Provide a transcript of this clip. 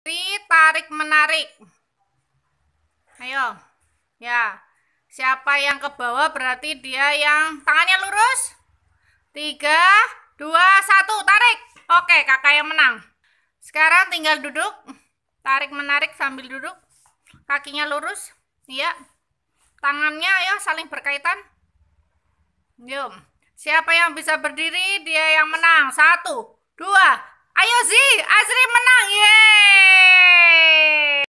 Tri tarik menarik. Ayo. Ya. Siapa yang ke bawah berarti dia yang tangannya lurus. Tiga, dua, satu, tarik. Oke, kakak yang menang. Sekarang tinggal duduk. Tarik menarik sambil duduk. Kakinya lurus. Iya. Tangannya ayo saling berkaitan. Yuk. Siapa yang bisa berdiri, dia yang menang. Satu, dua. Ayo, si